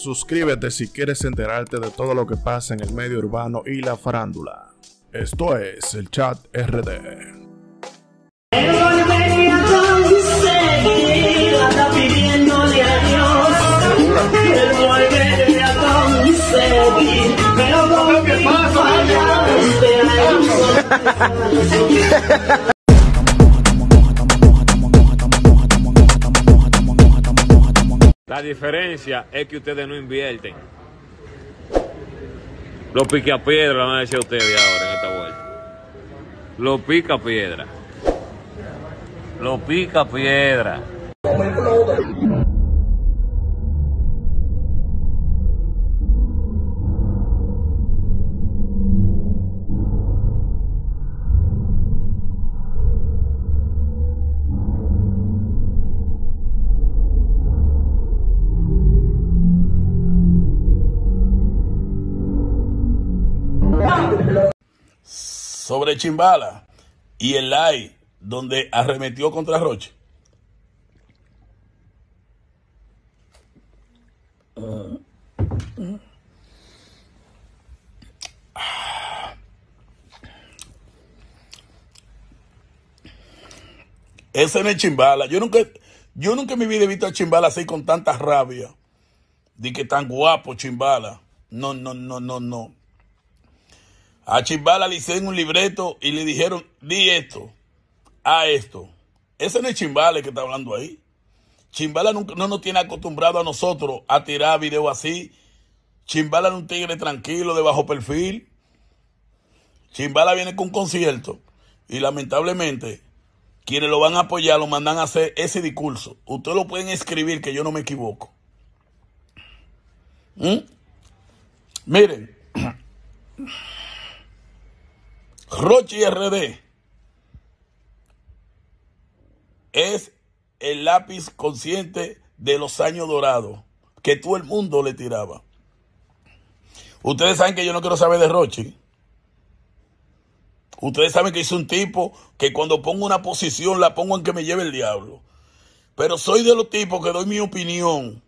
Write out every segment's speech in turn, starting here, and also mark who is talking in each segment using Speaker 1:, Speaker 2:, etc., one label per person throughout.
Speaker 1: Suscríbete si quieres enterarte de todo lo que pasa en el medio urbano y la farándula. Esto es el Chat RD. La diferencia es que ustedes no invierten. Lo pica piedra, van a decir ustedes ahora en esta vuelta. Lo pica piedra. Lo pica piedra. sobre Chimbala y el Lai, donde arremetió contra Roche. Ese no es Chimbala. Yo nunca, yo nunca en mi vida he visto a Chimbala así con tanta rabia. De que tan guapo Chimbala. No, no, no, no, no. A Chimbala le hicieron un libreto y le dijeron, di esto, a esto. Ese no es Chimbala que está hablando ahí. Chimbala no, nos tiene acostumbrado a nosotros a tirar videos así. Chimbala es un tigre tranquilo, de bajo perfil. Chimbala viene con un concierto y lamentablemente quienes lo van a apoyar lo mandan a hacer ese discurso. Ustedes lo pueden escribir, que yo no me equivoco. ¿Mm? Miren. Rochi RD es el lápiz consciente de los años dorados que todo el mundo le tiraba. Ustedes saben que yo no quiero saber de Rochi. Ustedes saben que es un tipo que cuando pongo una posición la pongo en que me lleve el diablo. Pero soy de los tipos que doy mi opinión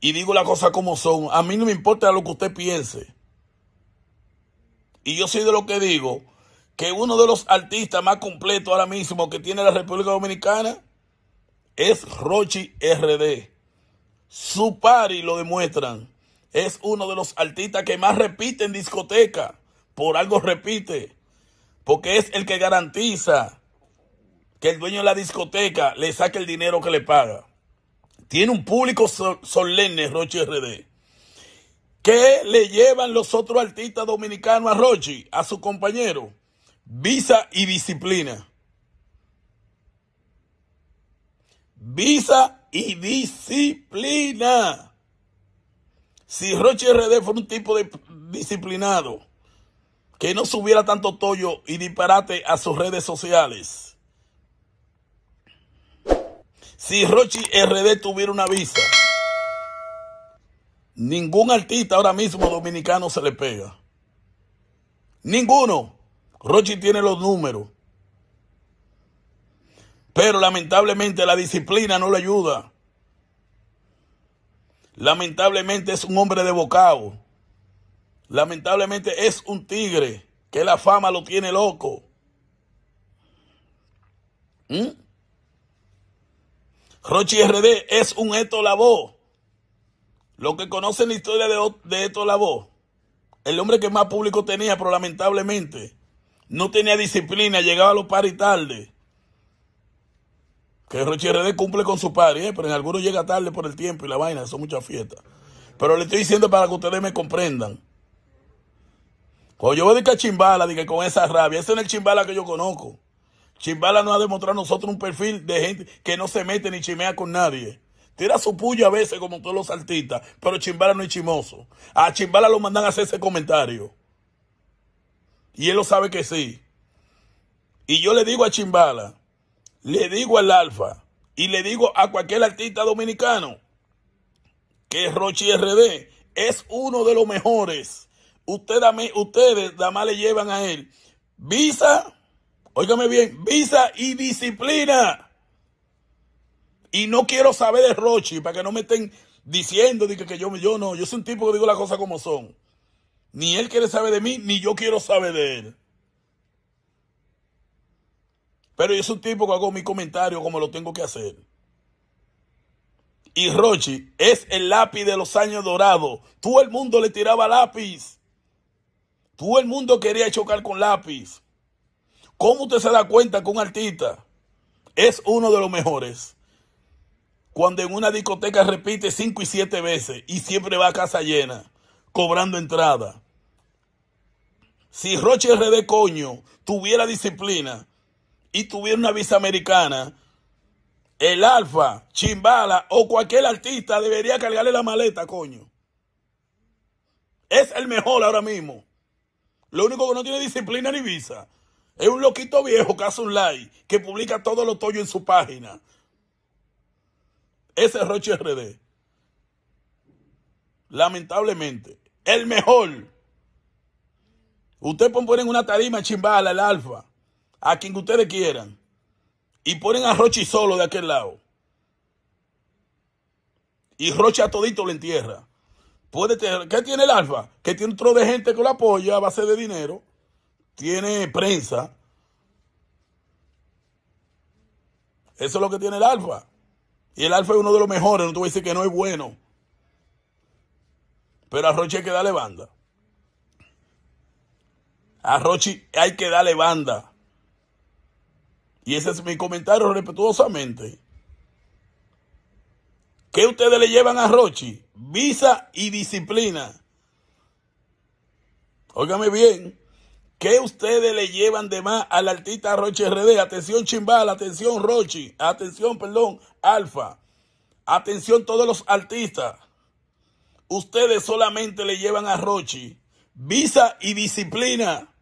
Speaker 1: y digo las cosas como son. A mí no me importa lo que usted piense y yo soy de lo que digo, que uno de los artistas más completos ahora mismo que tiene la República Dominicana es Rochi RD. Su pari lo demuestran. Es uno de los artistas que más repite en discoteca. Por algo repite. Porque es el que garantiza que el dueño de la discoteca le saque el dinero que le paga. Tiene un público solemne Rochi RD. ¿Qué le llevan los otros artistas dominicanos a Rochi, a su compañero? Visa y disciplina. Visa y disciplina. Si Rochi RD fuera un tipo de disciplinado, que no subiera tanto tollo y disparate a sus redes sociales. Si Rochi RD tuviera una visa. Ningún artista ahora mismo dominicano se le pega. Ninguno. Rochi tiene los números. Pero lamentablemente la disciplina no le ayuda. Lamentablemente es un hombre de bocado. Lamentablemente es un tigre que la fama lo tiene loco. ¿Mm? Rochi RD es un esto la voz. Los que conocen la historia de, de la voz. el hombre que más público tenía, pero lamentablemente no tenía disciplina, llegaba a los paris tarde. Que Redé cumple con su pari, eh, pero en algunos llega tarde por el tiempo y la vaina, son muchas fiestas. Pero le estoy diciendo para que ustedes me comprendan. Cuando yo voy a decir chimbala, dije con esa rabia, ese es el chimbala que yo conozco. Chimbala no ha demostrado a nosotros un perfil de gente que no se mete ni chimea con nadie. Tira su puño a veces como todos los artistas, pero Chimbala no es chimoso. A Chimbala lo mandan a hacer ese comentario. Y él lo sabe que sí. Y yo le digo a Chimbala, le digo al Alfa y le digo a cualquier artista dominicano que Rochi RD es uno de los mejores. Ustedes, ustedes nada más le llevan a él visa, óigame bien, visa y disciplina. Y no quiero saber de Rochi para que no me estén diciendo de que, yo, yo no. Yo soy un tipo que digo las cosas como son. Ni él quiere saber de mí, ni yo quiero saber de él. Pero yo soy un tipo que hago mi comentario como lo tengo que hacer. Y Rochi es el lápiz de los años dorados. Todo el mundo le tiraba lápiz. Todo el mundo quería chocar con lápiz. ¿Cómo usted se da cuenta que un artista es uno de los mejores? Cuando en una discoteca repite cinco y siete veces y siempre va a casa llena, cobrando entrada. Si Roche RD Coño tuviera disciplina y tuviera una visa americana, el Alfa, Chimbala o cualquier artista debería cargarle la maleta, coño. Es el mejor ahora mismo. Lo único que no tiene disciplina ni visa es un loquito viejo que hace un like, que publica todos los toyo en su página. Ese es Roche RD. Lamentablemente. El mejor. Ustedes ponen una tarima chimbala, el alfa, a quien ustedes quieran. Y ponen a Rochi solo de aquel lado. Y Roche a todito lo entierra. Puede tener, ¿Qué tiene el alfa? Que tiene otro de gente que lo apoya a base de dinero. Tiene prensa. Eso es lo que tiene el alfa. Y el Alfa es uno de los mejores, no te voy a decir que no es bueno. Pero a Rochi hay que darle banda. A Rochi hay que darle banda. Y ese es mi comentario respetuosamente. ¿Qué ustedes le llevan a Rochi? Visa y disciplina. Óigame bien. ¿Qué ustedes le llevan de más al artista Roche RD? Atención Chimbal, atención Rochi, atención, perdón, Alfa. Atención todos los artistas. Ustedes solamente le llevan a Rochi visa y disciplina.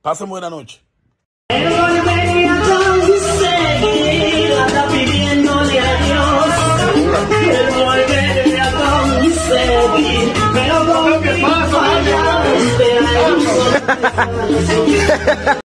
Speaker 1: Pasen buena noche. 哈哈哈哈哈。